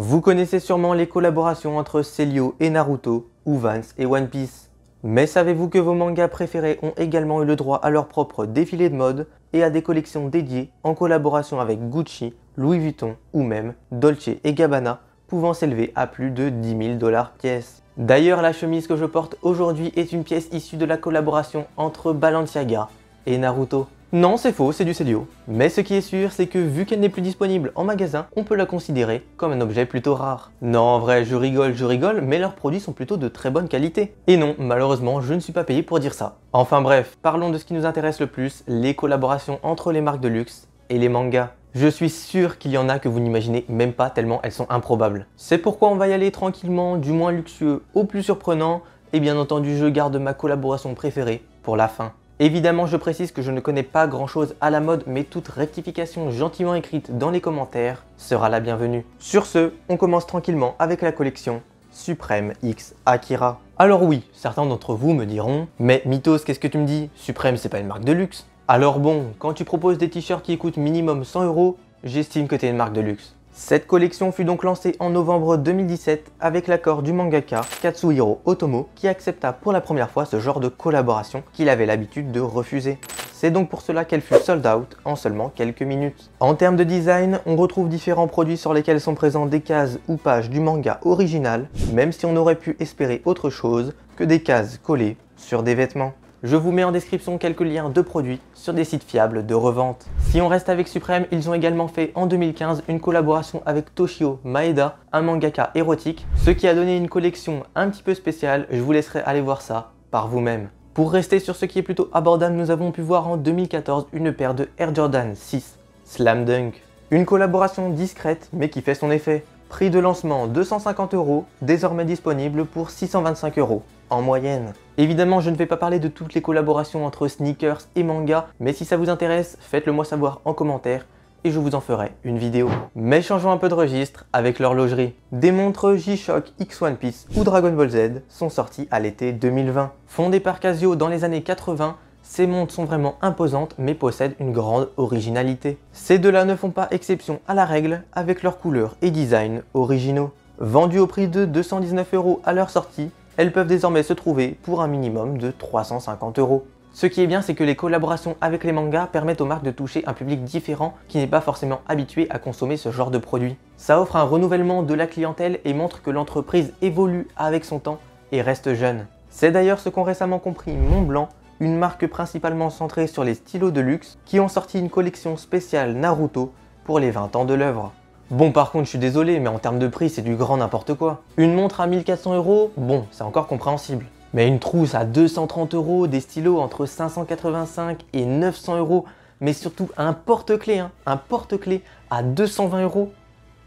Vous connaissez sûrement les collaborations entre Celio et Naruto, ou Vance et One Piece. Mais savez-vous que vos mangas préférés ont également eu le droit à leur propre défilé de mode et à des collections dédiées en collaboration avec Gucci, Louis Vuitton ou même Dolce et Gabbana, pouvant s'élever à plus de 10 000 dollars pièce. D'ailleurs, la chemise que je porte aujourd'hui est une pièce issue de la collaboration entre Balenciaga et Naruto. Non, c'est faux, c'est du CDO. Mais ce qui est sûr, c'est que vu qu'elle n'est plus disponible en magasin, on peut la considérer comme un objet plutôt rare. Non, en vrai, je rigole, je rigole, mais leurs produits sont plutôt de très bonne qualité. Et non, malheureusement, je ne suis pas payé pour dire ça. Enfin bref, parlons de ce qui nous intéresse le plus, les collaborations entre les marques de luxe et les mangas. Je suis sûr qu'il y en a que vous n'imaginez même pas tellement elles sont improbables. C'est pourquoi on va y aller tranquillement, du moins luxueux au plus surprenant, et bien entendu je garde ma collaboration préférée pour la fin. Évidemment, je précise que je ne connais pas grand chose à la mode, mais toute rectification gentiment écrite dans les commentaires sera la bienvenue. Sur ce, on commence tranquillement avec la collection Supreme X Akira. Alors oui, certains d'entre vous me diront « Mais Mythos, qu'est-ce que tu me dis Supreme, c'est pas une marque de luxe !» Alors bon, quand tu proposes des t-shirts qui coûtent minimum 100 euros, j'estime que t'es une marque de luxe. Cette collection fut donc lancée en novembre 2017 avec l'accord du mangaka Katsuhiro Otomo qui accepta pour la première fois ce genre de collaboration qu'il avait l'habitude de refuser. C'est donc pour cela qu'elle fut sold out en seulement quelques minutes. En termes de design, on retrouve différents produits sur lesquels sont présents des cases ou pages du manga original, même si on aurait pu espérer autre chose que des cases collées sur des vêtements. Je vous mets en description quelques liens de produits sur des sites fiables de revente. Si on reste avec Supreme, ils ont également fait en 2015 une collaboration avec Toshio Maeda, un mangaka érotique, ce qui a donné une collection un petit peu spéciale, je vous laisserai aller voir ça par vous-même. Pour rester sur ce qui est plutôt abordable, nous avons pu voir en 2014 une paire de Air Jordan 6 Slam Dunk. Une collaboration discrète mais qui fait son effet. Prix de lancement 250 euros, désormais disponible pour 625 euros en moyenne. Évidemment, je ne vais pas parler de toutes les collaborations entre sneakers et manga, mais si ça vous intéresse, faites-le moi savoir en commentaire et je vous en ferai une vidéo. Mais changeons un peu de registre avec l'horlogerie. Des montres G-Shock X One Piece ou Dragon Ball Z sont sorties à l'été 2020. Fondées par Casio dans les années 80, ces montres sont vraiment imposantes mais possèdent une grande originalité. Ces deux-là ne font pas exception à la règle avec leurs couleurs et design originaux. Vendues au prix de 219 euros à leur sortie, elles peuvent désormais se trouver pour un minimum de 350 euros. Ce qui est bien, c'est que les collaborations avec les mangas permettent aux marques de toucher un public différent qui n'est pas forcément habitué à consommer ce genre de produit. Ça offre un renouvellement de la clientèle et montre que l'entreprise évolue avec son temps et reste jeune. C'est d'ailleurs ce qu'ont récemment compris Montblanc une marque principalement centrée sur les stylos de luxe qui ont sorti une collection spéciale Naruto pour les 20 ans de l'œuvre. Bon par contre je suis désolé mais en termes de prix c'est du grand n'importe quoi. Une montre à 1400 euros, bon c'est encore compréhensible. Mais une trousse à 230 euros, des stylos entre 585 et 900 euros, mais surtout un porte-clé, hein, un porte-clé à 220 euros,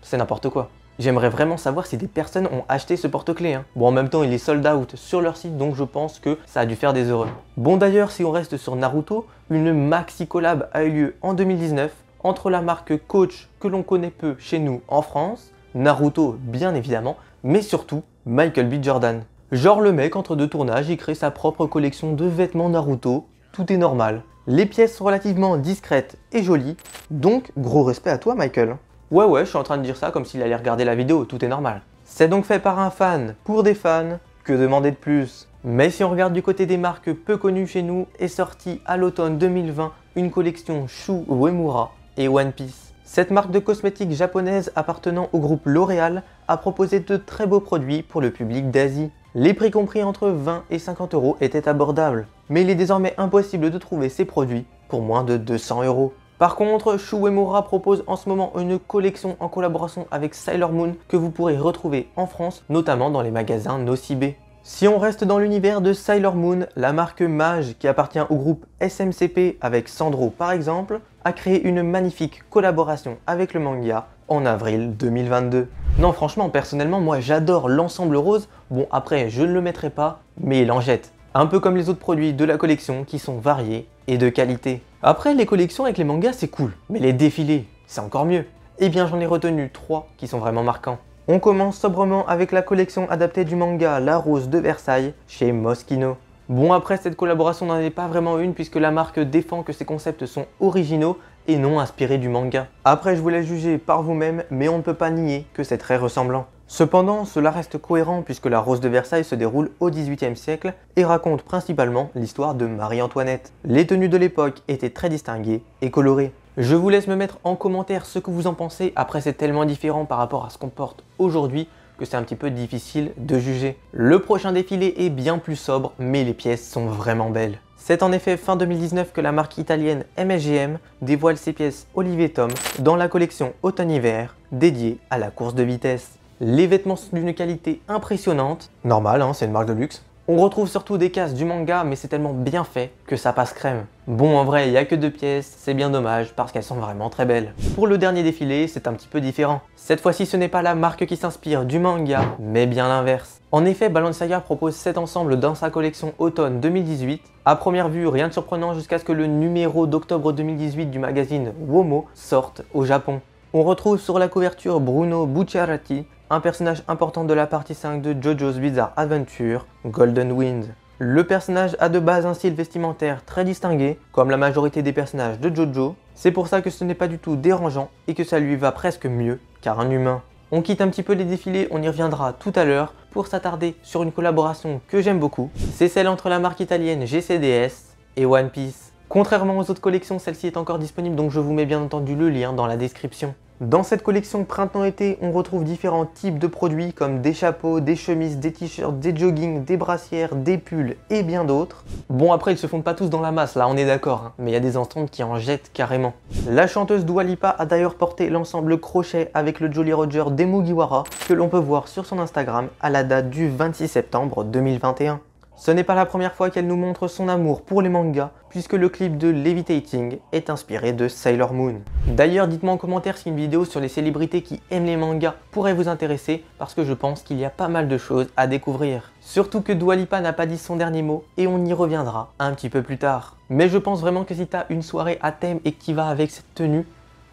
c'est n'importe quoi. J'aimerais vraiment savoir si des personnes ont acheté ce porte-clés. Hein. Bon, en même temps, il est sold out sur leur site, donc je pense que ça a dû faire des heureux. Bon d'ailleurs, si on reste sur Naruto, une maxi collab a eu lieu en 2019 entre la marque Coach que l'on connaît peu chez nous en France, Naruto bien évidemment, mais surtout Michael B. Jordan. Genre le mec entre deux tournages, il crée sa propre collection de vêtements Naruto, tout est normal. Les pièces sont relativement discrètes et jolies, donc gros respect à toi Michael. Ouais ouais, je suis en train de dire ça comme s'il allait regarder la vidéo, tout est normal. C'est donc fait par un fan, pour des fans, que demander de plus Mais si on regarde du côté des marques peu connues chez nous, est sortie à l'automne 2020 une collection Shu Uemura et One Piece. Cette marque de cosmétiques japonaise appartenant au groupe L'Oréal a proposé de très beaux produits pour le public d'Asie. Les prix compris entre 20 et 50 euros étaient abordables, mais il est désormais impossible de trouver ces produits pour moins de 200 euros. Par contre, Shuemura propose en ce moment une collection en collaboration avec Sailor Moon que vous pourrez retrouver en France, notamment dans les magasins Nocibe. Si on reste dans l'univers de Sailor Moon, la marque Mage, qui appartient au groupe SMCP avec Sandro par exemple, a créé une magnifique collaboration avec le manga en avril 2022. Non franchement, personnellement, moi j'adore l'ensemble rose, bon après je ne le mettrai pas, mais il en jette. Un peu comme les autres produits de la collection qui sont variés et de qualité. Après, les collections avec les mangas, c'est cool, mais les défilés, c'est encore mieux. Eh bien, j'en ai retenu trois qui sont vraiment marquants. On commence sobrement avec la collection adaptée du manga La Rose de Versailles chez Moschino. Bon après cette collaboration n'en est pas vraiment une puisque la marque défend que ses concepts sont originaux et non inspirés du manga. Après je vous laisse juger par vous-même mais on ne peut pas nier que c'est très ressemblant. Cependant, cela reste cohérent puisque la Rose de Versailles se déroule au XVIIIe siècle et raconte principalement l'histoire de Marie-Antoinette. Les tenues de l'époque étaient très distinguées et colorées. Je vous laisse me mettre en commentaire ce que vous en pensez, après c'est tellement différent par rapport à ce qu'on porte aujourd'hui que c'est un petit peu difficile de juger. Le prochain défilé est bien plus sobre, mais les pièces sont vraiment belles. C'est en effet fin 2019 que la marque italienne MSGM dévoile ses pièces Olivier Tom dans la collection Automne-Hiver dédiée à la course de vitesse. Les vêtements sont d'une qualité impressionnante. Normal, hein, c'est une marque de luxe. On retrouve surtout des cases du manga, mais c'est tellement bien fait que ça passe crème. Bon, en vrai, il n'y a que deux pièces, c'est bien dommage, parce qu'elles sont vraiment très belles. Pour le dernier défilé, c'est un petit peu différent. Cette fois-ci, ce n'est pas la marque qui s'inspire du manga, mais bien l'inverse. En effet, Balenciaga propose cet ensemble dans sa collection automne 2018. À première vue, rien de surprenant jusqu'à ce que le numéro d'octobre 2018 du magazine Womo sorte au Japon. On retrouve sur la couverture Bruno Bucciarati, un personnage important de la partie 5 de JoJo's Bizarre Adventure, Golden Wind. Le personnage a de base un style vestimentaire très distingué, comme la majorité des personnages de Jojo. C'est pour ça que ce n'est pas du tout dérangeant et que ça lui va presque mieux car un humain. On quitte un petit peu les défilés, on y reviendra tout à l'heure pour s'attarder sur une collaboration que j'aime beaucoup. C'est celle entre la marque italienne GCDS et One Piece. Contrairement aux autres collections, celle-ci est encore disponible, donc je vous mets bien entendu le lien dans la description. Dans cette collection printemps-été, on retrouve différents types de produits comme des chapeaux, des chemises, des t-shirts, des joggings, des brassières, des pulls et bien d'autres. Bon après ils se font pas tous dans la masse là, on est d'accord, hein, mais il y a des enceintes qui en jettent carrément. La chanteuse Dua a d'ailleurs porté l'ensemble crochet avec le Jolly Roger Mugiwara que l'on peut voir sur son Instagram à la date du 26 septembre 2021. Ce n'est pas la première fois qu'elle nous montre son amour pour les mangas, puisque le clip de Levitating est inspiré de Sailor Moon. D'ailleurs, dites-moi en commentaire si une vidéo sur les célébrités qui aiment les mangas pourrait vous intéresser, parce que je pense qu'il y a pas mal de choses à découvrir. Surtout que Dwalipa n'a pas dit son dernier mot, et on y reviendra un petit peu plus tard. Mais je pense vraiment que si t'as une soirée à thème et qui va avec cette tenue,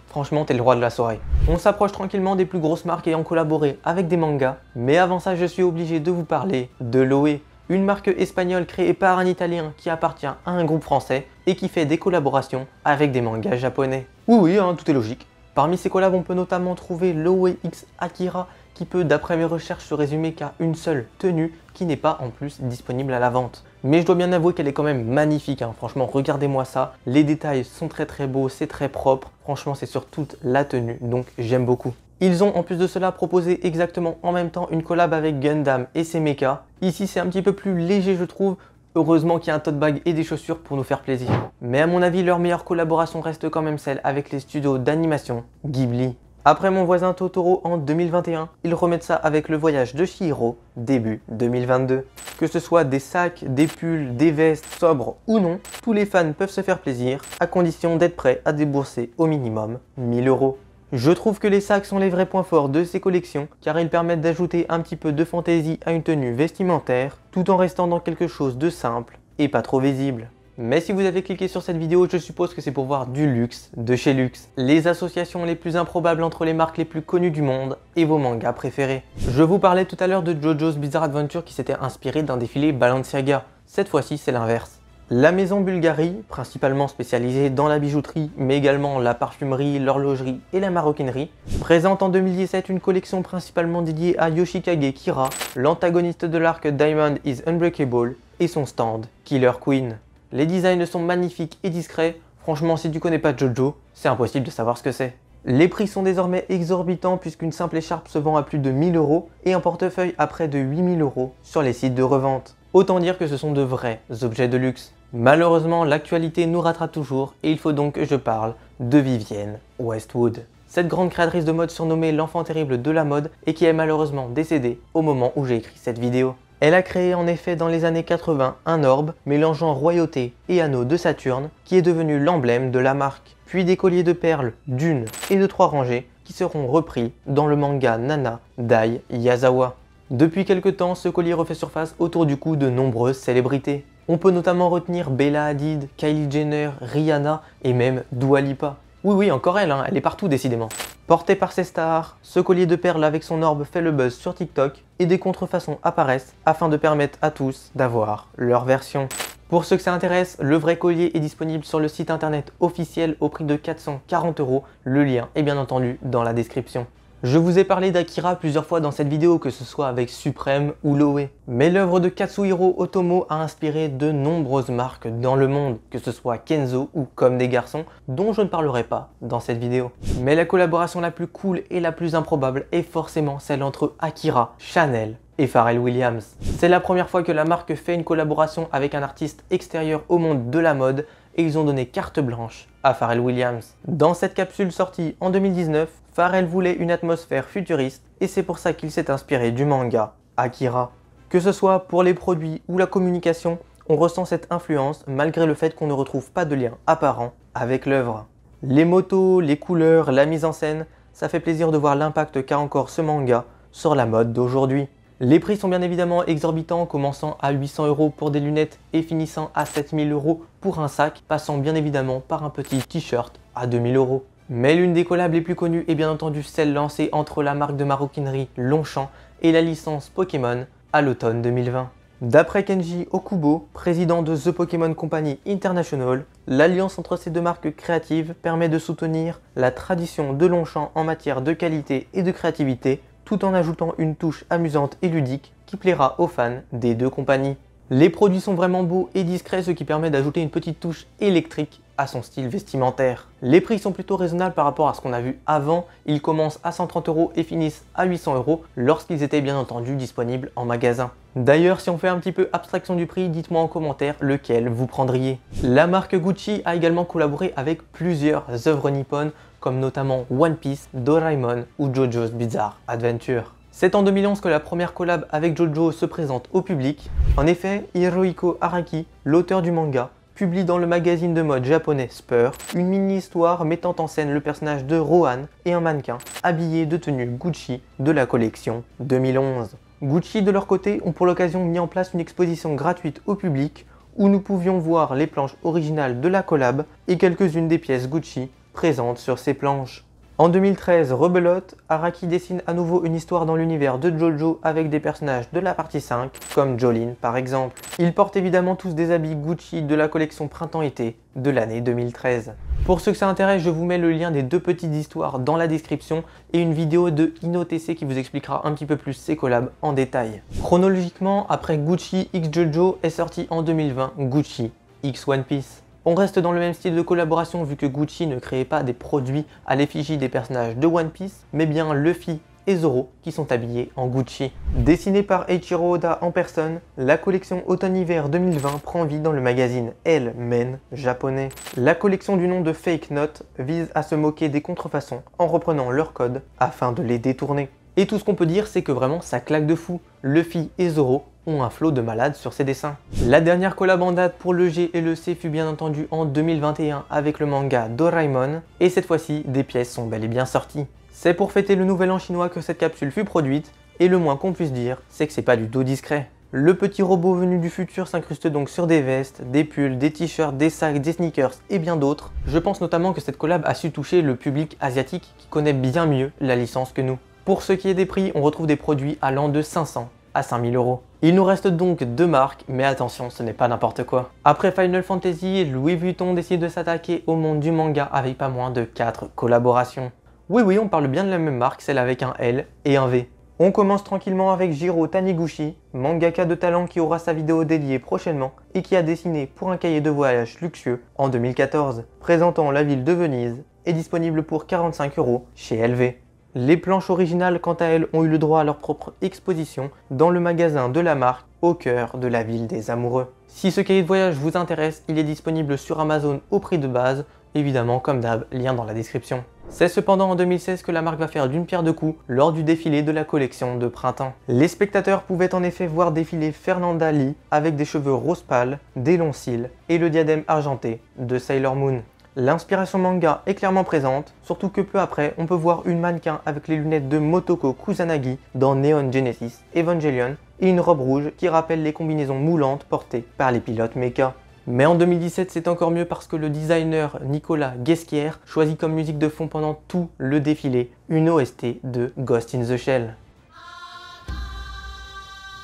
Franchement, t'es le droit de la soirée. On s'approche tranquillement des plus grosses marques ayant collaboré avec des mangas, mais avant ça, je suis obligé de vous parler de Loé, une marque espagnole créée par un Italien qui appartient à un groupe français et qui fait des collaborations avec des mangas japonais. Oui oui, hein, tout est logique. Parmi ces collabs, on peut notamment trouver Lowe X Akira qui peut, d'après mes recherches, se résumer qu'à une seule tenue qui n'est pas en plus disponible à la vente. Mais je dois bien avouer qu'elle est quand même magnifique, hein. franchement regardez-moi ça, les détails sont très très beaux, c'est très propre, franchement c'est sur toute la tenue, donc j'aime beaucoup. Ils ont en plus de cela proposé exactement en même temps une collab avec Gundam et ses mechas. Ici c'est un petit peu plus léger je trouve, heureusement qu'il y a un tote bag et des chaussures pour nous faire plaisir. Mais à mon avis leur meilleure collaboration reste quand même celle avec les studios d'animation Ghibli. Après mon voisin Totoro en 2021, ils remettent ça avec le voyage de Shihiro début 2022. Que ce soit des sacs, des pulls, des vestes, sobres ou non, tous les fans peuvent se faire plaisir à condition d'être prêts à débourser au minimum 1000 euros. Je trouve que les sacs sont les vrais points forts de ces collections car ils permettent d'ajouter un petit peu de fantaisie à une tenue vestimentaire tout en restant dans quelque chose de simple et pas trop visible. Mais si vous avez cliqué sur cette vidéo, je suppose que c'est pour voir du luxe de chez Luxe, les associations les plus improbables entre les marques les plus connues du monde et vos mangas préférés. Je vous parlais tout à l'heure de Jojo's Bizarre Adventure qui s'était inspiré d'un défilé Balenciaga. Cette fois-ci, c'est l'inverse. La maison Bulgarie, principalement spécialisée dans la bijouterie, mais également la parfumerie, l'horlogerie et la maroquinerie, présente en 2017 une collection principalement dédiée à Yoshikage Kira, l'antagoniste de l'arc Diamond is Unbreakable, et son stand, Killer Queen. Les designs sont magnifiques et discrets, franchement si tu connais pas Jojo, c'est impossible de savoir ce que c'est. Les prix sont désormais exorbitants puisqu'une simple écharpe se vend à plus de 1000 euros et un portefeuille à près de 8000 euros sur les sites de revente. Autant dire que ce sont de vrais objets de luxe. Malheureusement, l'actualité nous rattrape toujours et il faut donc que je parle de Vivienne Westwood. Cette grande créatrice de mode surnommée l'enfant terrible de la mode et qui est malheureusement décédée au moment où j'ai écrit cette vidéo. Elle a créé en effet dans les années 80 un orbe mélangeant royauté et anneau de Saturne qui est devenu l'emblème de la marque, puis des colliers de perles d'une et de trois rangées qui seront repris dans le manga Nana d'Ai Yazawa. Depuis quelque temps, ce collier refait surface autour du cou de nombreuses célébrités. On peut notamment retenir Bella Hadid, Kylie Jenner, Rihanna et même Dua Lipa. Oui oui, encore elle, hein, elle est partout décidément. Porté par ses stars, ce collier de perles avec son orbe fait le buzz sur TikTok et des contrefaçons apparaissent afin de permettre à tous d'avoir leur version. Pour ceux que ça intéresse, le vrai collier est disponible sur le site internet officiel au prix de 440 euros. Le lien est bien entendu dans la description. Je vous ai parlé d'Akira plusieurs fois dans cette vidéo, que ce soit avec Supreme ou Loewe. Mais l'œuvre de Katsuhiro Otomo a inspiré de nombreuses marques dans le monde, que ce soit Kenzo ou Comme des garçons, dont je ne parlerai pas dans cette vidéo. Mais la collaboration la plus cool et la plus improbable est forcément celle entre Akira, Chanel et Pharrell Williams. C'est la première fois que la marque fait une collaboration avec un artiste extérieur au monde de la mode et ils ont donné carte blanche à Pharrell Williams. Dans cette capsule sortie en 2019, Pharrell voulait une atmosphère futuriste et c'est pour ça qu'il s'est inspiré du manga Akira. Que ce soit pour les produits ou la communication, on ressent cette influence malgré le fait qu'on ne retrouve pas de lien apparent avec l'œuvre. Les motos, les couleurs, la mise en scène, ça fait plaisir de voir l'impact qu'a encore ce manga sur la mode d'aujourd'hui. Les prix sont bien évidemment exorbitants, commençant à 800 euros pour des lunettes et finissant à 7000 euros pour un sac, passant bien évidemment par un petit t-shirt à 2000 euros. Mais l'une des collabs les plus connues est bien entendu celle lancée entre la marque de maroquinerie Longchamp et la licence Pokémon à l'automne 2020. D'après Kenji Okubo, président de The Pokémon Company International, l'alliance entre ces deux marques créatives permet de soutenir la tradition de Longchamp en matière de qualité et de créativité tout en ajoutant une touche amusante et ludique qui plaira aux fans des deux compagnies. Les produits sont vraiment beaux et discrets, ce qui permet d'ajouter une petite touche électrique à son style vestimentaire. Les prix sont plutôt raisonnables par rapport à ce qu'on a vu avant. Ils commencent à 130 euros et finissent à 800 euros lorsqu'ils étaient bien entendu disponibles en magasin. D'ailleurs, si on fait un petit peu abstraction du prix, dites-moi en commentaire lequel vous prendriez. La marque Gucci a également collaboré avec plusieurs œuvres nippones comme notamment One Piece, Doraemon ou JoJo's Bizarre Adventure. C'est en 2011 que la première collab avec JoJo se présente au public. En effet, Hirohiko Araki, l'auteur du manga, publie dans le magazine de mode japonais Spur une mini-histoire mettant en scène le personnage de Rohan et un mannequin habillé de tenue Gucci de la collection 2011. Gucci de leur côté ont pour l'occasion mis en place une exposition gratuite au public où nous pouvions voir les planches originales de la collab et quelques-unes des pièces Gucci Présente sur ses planches. En 2013, Rebelote, Araki dessine à nouveau une histoire dans l'univers de Jojo avec des personnages de la partie 5, comme Jolin par exemple. Ils portent évidemment tous des habits Gucci de la collection Printemps-été de l'année 2013. Pour ceux que ça intéresse, je vous mets le lien des deux petites histoires dans la description et une vidéo de InnoTC qui vous expliquera un petit peu plus ces collabs en détail. Chronologiquement, après Gucci X Jojo est sorti en 2020 Gucci X One Piece. On reste dans le même style de collaboration vu que Gucci ne crée pas des produits à l'effigie des personnages de One Piece, mais bien Luffy et Zoro qui sont habillés en Gucci. Dessinée par Eiichiro Oda en personne, la collection automne-hiver 2020 prend vie dans le magazine Elle Men japonais. La collection du nom de Fake Note vise à se moquer des contrefaçons en reprenant leur code afin de les détourner. Et tout ce qu'on peut dire, c'est que vraiment ça claque de fou. Luffy et Zoro un flot de malades sur ses dessins. La dernière collab en date pour le G et le C fut bien entendu en 2021 avec le manga Doraemon, et cette fois-ci, des pièces sont bel et bien sorties. C'est pour fêter le nouvel an chinois que cette capsule fut produite, et le moins qu'on puisse dire, c'est que c'est pas du tout discret. Le petit robot venu du futur s'incruste donc sur des vestes, des pulls, des t-shirts, des sacs, des sneakers et bien d'autres. Je pense notamment que cette collab a su toucher le public asiatique qui connaît bien mieux la licence que nous. Pour ce qui est des prix, on retrouve des produits allant de 500 à 5000 euros. Il nous reste donc deux marques, mais attention, ce n'est pas n'importe quoi. Après Final Fantasy, Louis Vuitton décide de s'attaquer au monde du manga avec pas moins de 4 collaborations. Oui oui, on parle bien de la même marque, celle avec un L et un V. On commence tranquillement avec Jiro Taniguchi, mangaka de talent qui aura sa vidéo dédiée prochainement et qui a dessiné pour un cahier de voyage luxueux en 2014, présentant la ville de Venise et disponible pour 45 euros chez LV. Les planches originales, quant à elles, ont eu le droit à leur propre exposition dans le magasin de la marque au cœur de la ville des amoureux. Si ce cahier de voyage vous intéresse, il est disponible sur Amazon au prix de base, évidemment comme d'hab, lien dans la description. C'est cependant en 2016 que la marque va faire d'une pierre deux coups lors du défilé de la collection de printemps. Les spectateurs pouvaient en effet voir défiler Fernanda Lee avec des cheveux rose pâle, des longs cils et le diadème argenté de Sailor Moon. L'inspiration manga est clairement présente, surtout que peu après, on peut voir une mannequin avec les lunettes de Motoko Kusanagi dans Neon Genesis Evangelion et une robe rouge qui rappelle les combinaisons moulantes portées par les pilotes mecha. Mais en 2017, c'est encore mieux parce que le designer Nicolas Guesquière choisit comme musique de fond pendant tout le défilé une OST de Ghost in the Shell.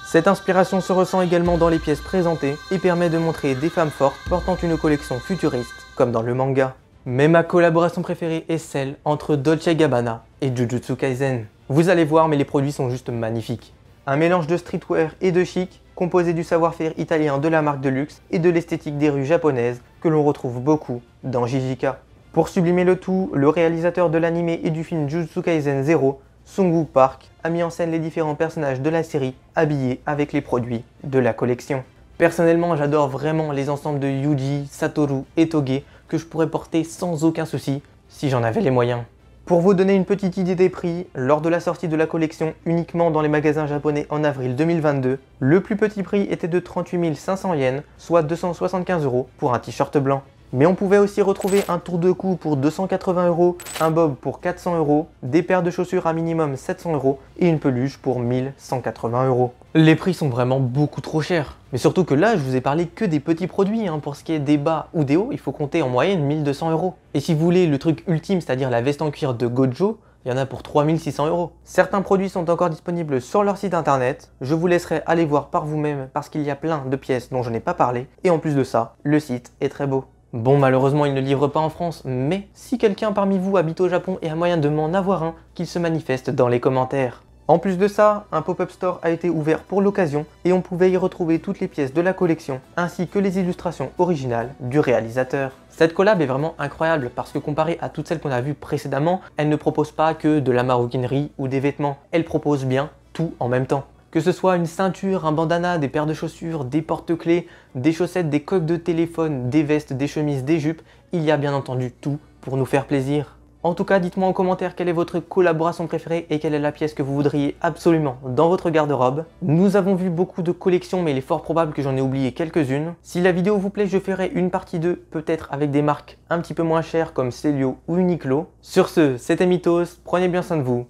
Cette inspiration se ressent également dans les pièces présentées et permet de montrer des femmes fortes portant une collection futuriste comme dans le manga. Mais ma collaboration préférée est celle entre Dolce Gabbana et Jujutsu Kaisen. Vous allez voir, mais les produits sont juste magnifiques. Un mélange de streetwear et de chic, composé du savoir-faire italien de la marque de luxe et de l'esthétique des rues japonaises que l'on retrouve beaucoup dans Jijika. Pour sublimer le tout, le réalisateur de l'anime et du film Jujutsu Kaisen Zero, Sungu Park, a mis en scène les différents personnages de la série habillés avec les produits de la collection. Personnellement, j'adore vraiment les ensembles de Yuji, Satoru et Toge que je pourrais porter sans aucun souci si j'en avais les moyens. Pour vous donner une petite idée des prix, lors de la sortie de la collection uniquement dans les magasins japonais en avril 2022, le plus petit prix était de 38 500 yens, soit 275 euros pour un t-shirt blanc. Mais on pouvait aussi retrouver un tour de cou pour 280 euros, un bob pour 400 euros, des paires de chaussures à minimum 700 euros et une peluche pour 1180 euros. Les prix sont vraiment beaucoup trop chers. Mais surtout que là, je vous ai parlé que des petits produits. Hein. Pour ce qui est des bas ou des hauts, il faut compter en moyenne 1200 euros. Et si vous voulez le truc ultime, c'est-à-dire la veste en cuir de Gojo, il y en a pour 3600 euros. Certains produits sont encore disponibles sur leur site internet, je vous laisserai aller voir par vous-même parce qu'il y a plein de pièces dont je n'ai pas parlé, et en plus de ça, le site est très beau. Bon, malheureusement, il ne livre pas en France, mais si quelqu'un parmi vous habite au Japon et a moyen de m'en avoir un, qu'il se manifeste dans les commentaires. En plus de ça, un pop-up store a été ouvert pour l'occasion et on pouvait y retrouver toutes les pièces de la collection ainsi que les illustrations originales du réalisateur. Cette collab est vraiment incroyable parce que comparée à toutes celles qu'on a vues précédemment, elle ne propose pas que de la maroquinerie ou des vêtements, elle propose bien tout en même temps. Que ce soit une ceinture, un bandana, des paires de chaussures, des porte-clés, des chaussettes, des coques de téléphone, des vestes, des chemises, des jupes, il y a bien entendu tout pour nous faire plaisir. En tout cas, dites-moi en commentaire quelle est votre collaboration préférée et quelle est la pièce que vous voudriez absolument dans votre garde-robe. Nous avons vu beaucoup de collections, mais il est fort probable que j'en ai oublié quelques-unes. Si la vidéo vous plaît, je ferai une partie 2, peut-être avec des marques un petit peu moins chères comme Celio ou Uniqlo. Sur ce, c'était Mythos, prenez bien soin de vous.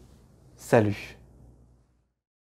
Salut